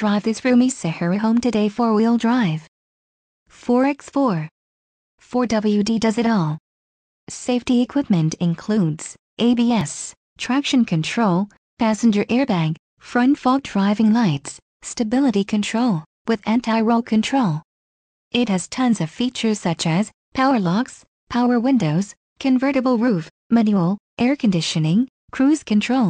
Drive this roomy Sahara home today four-wheel drive. 4x4. 4WD does it all. Safety equipment includes ABS, traction control, passenger airbag, front fog driving lights, stability control, with anti-roll control. It has tons of features such as power locks, power windows, convertible roof, manual, air conditioning, cruise control,